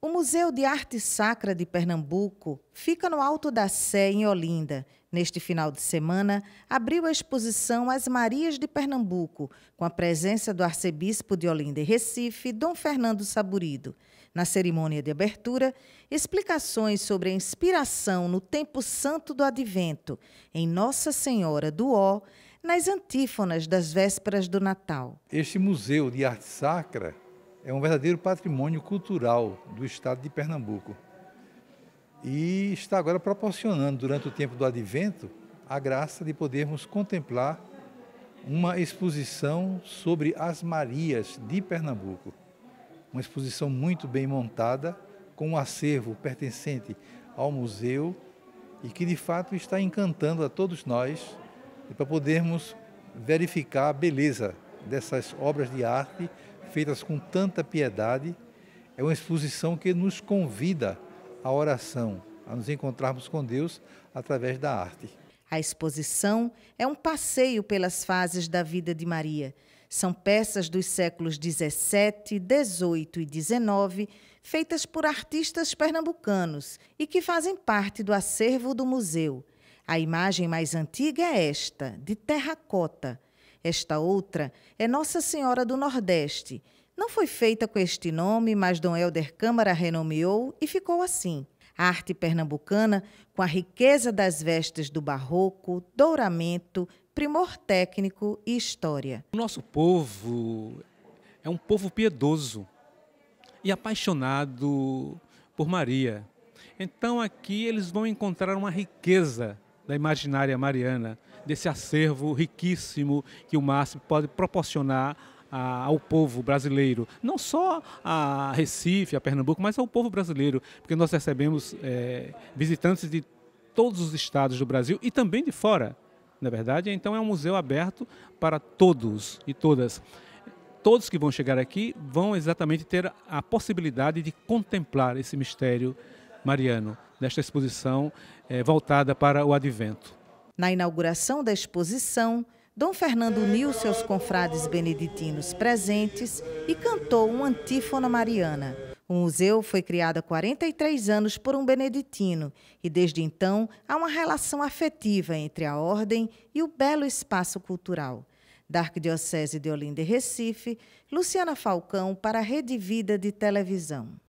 O Museu de Arte Sacra de Pernambuco fica no Alto da Sé, em Olinda. Neste final de semana, abriu a exposição As Marias de Pernambuco, com a presença do arcebispo de Olinda e Recife, Dom Fernando Saburido. Na cerimônia de abertura, explicações sobre a inspiração no tempo santo do advento, em Nossa Senhora do Ó, nas antífonas das vésperas do Natal. Este Museu de Arte Sacra é um verdadeiro patrimônio cultural do estado de Pernambuco. E está agora proporcionando, durante o tempo do advento, a graça de podermos contemplar uma exposição sobre as Marias de Pernambuco. Uma exposição muito bem montada, com um acervo pertencente ao museu e que de fato está encantando a todos nós para podermos verificar a beleza dessas obras de arte feitas com tanta piedade, é uma exposição que nos convida à oração, a nos encontrarmos com Deus através da arte. A exposição é um passeio pelas fases da vida de Maria. São peças dos séculos 17, 18 e 19, feitas por artistas pernambucanos e que fazem parte do acervo do museu. A imagem mais antiga é esta, de terracota esta outra é Nossa Senhora do Nordeste. Não foi feita com este nome, mas Dom Helder Câmara renomeou e ficou assim. A arte pernambucana, com a riqueza das vestes do barroco, douramento, primor técnico e história. O nosso povo é um povo piedoso e apaixonado por Maria. Então aqui eles vão encontrar uma riqueza da imaginária mariana, desse acervo riquíssimo que o MASP pode proporcionar ao povo brasileiro, não só a Recife, a Pernambuco, mas ao povo brasileiro, porque nós recebemos é, visitantes de todos os estados do Brasil e também de fora, na é verdade. Então é um museu aberto para todos e todas. Todos que vão chegar aqui vão exatamente ter a possibilidade de contemplar esse mistério Mariano, nesta exposição é, voltada para o advento. Na inauguração da exposição, Dom Fernando uniu seus confrades beneditinos presentes e cantou uma antífona mariana. O museu foi criado há 43 anos por um beneditino e, desde então, há uma relação afetiva entre a ordem e o belo espaço cultural. Da Arquidiocese de Olinda e Recife, Luciana Falcão para a Rede Vida de Televisão.